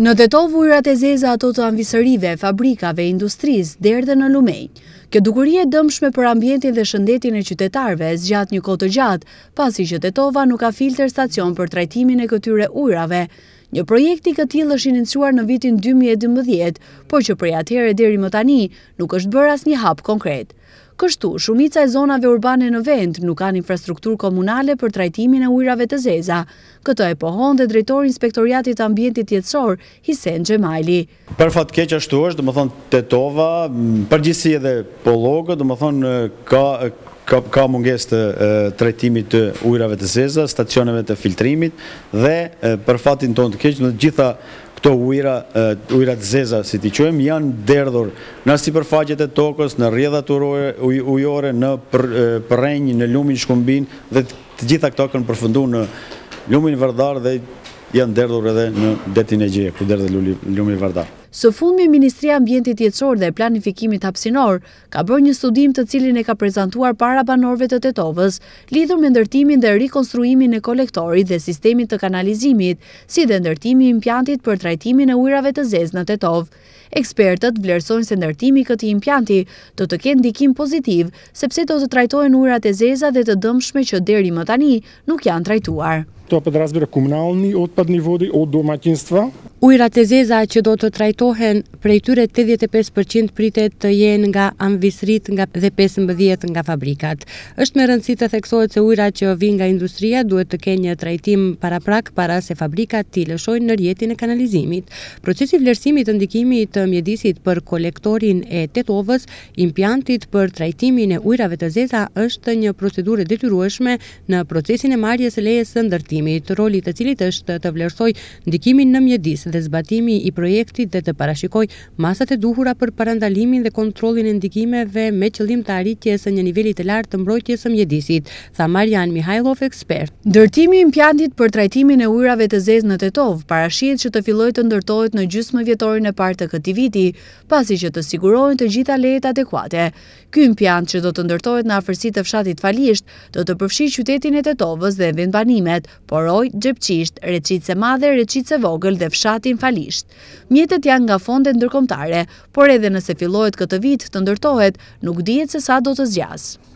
Në të to vujrat e zeza ato të anvisërive, fabrikave, industrisë, derë dhe në lumej. Kjo dukurie dëmshme për ambientin dhe shëndetin e qytetarve, zgjat një kote gjatë, pasi që të tova nuk ka filter stacion për trajtimin e këtyre ujrave. Një projekti këtil është inënsuar në vitin 2012, por që prej atere deri më tani nuk është bërë as një hap konkret. Kështu, shumica e zonave urbane në vend nuk kanë infrastruktur komunale për trajtimin e ujrave të zeza. Këto e pohon dhe drejtor inspektoriatit ambientit jetësor, Hisen Gjemajli. Për fatë keqë ashtu është, dhe më thonë, të tova, përgjisi edhe po logë, dhe më thonë, ka ka munges të trajtimit të ujrave të zeza, stacioneve të filtrimit dhe për fatin tonë të keqë në gjitha këto ujrat zeza, si ti qojmë, janë derdhur në si përfaqet e tokës, në rrjedhat ujore, në përrenjë, në lumin shkumbin, dhe të gjitha këto kënë përfëndu në lumin vërdar dhe janë derdhur edhe në detin e gjithë, ku derdhe lumin vërdar. Së fundmi, Ministria Ambientit Jetsor dhe Planifikimit Hapsinor ka bërë një studim të cilin e ka prezentuar para banorve të tetovës, lidhur me ndërtimin dhe rikonstruimin e kolektorit dhe sistemit të kanalizimit, si dhe ndërtimi impjantit për trajtimin e ujrave të zez në tetov. Ekspertët vlerësojnë se ndërtimi këti impjanti të të kënë dikim pozitiv, sepse të të trajtojnë ujrat e zeza dhe të dëmshme që deri më tani nuk janë trajtuar. Ujrat e zeza që do të trajtojnë drejtohen prej tyre 85% pritet të jenë nga anvisrit nga dhe 15 nga fabrikat. Është me rëndësi të theksohet se ujra që vinë nga industria duhet të kenë një trajtim para prak para se fabrikat ti lëshojnë në rjetin e kanalizimit. Procesi vlerësimit të ndikimit të mjedisit për kolektorin e tetovës, impiantit për trajtimin e ujrave të zeza është një procedurë detyrueshme në procesin e marjes së lejes së ndërtimit, roli të cilit është të vlerësoj ndikimin në mjedis dhe zbatimi i projektit dhe të të parashikoj masat e duhura për parandalimin dhe kontrolin e ndikimeve me qëllim të arritjes një nivelit të lartë të mbrojtjes e mjedisit, tha Marian Mihajlov, ekspert. Dërtimi i impjantit për trajtimin e ujrave të zezë në Tetov parashihet që të fillojë të ndërtohet në gjysmë vjetorin e parë të këtij viti, pasi që të sigurohen të gjitha lejet adekuate. Ky impjant që do të ndërtohet në afërsi të fshatit Falisht, do të përfshijë qytetin e Tetovës dhe vend banimet, poroj xhepçisht, reçitse madhe, reçitse vogël dhe fshatin Falisht. Mjetet janë nga fondet ndërkomtare, por edhe nëse fillojt këtë vit të ndërtohet, nuk dhjetë se sa do të zgjasë.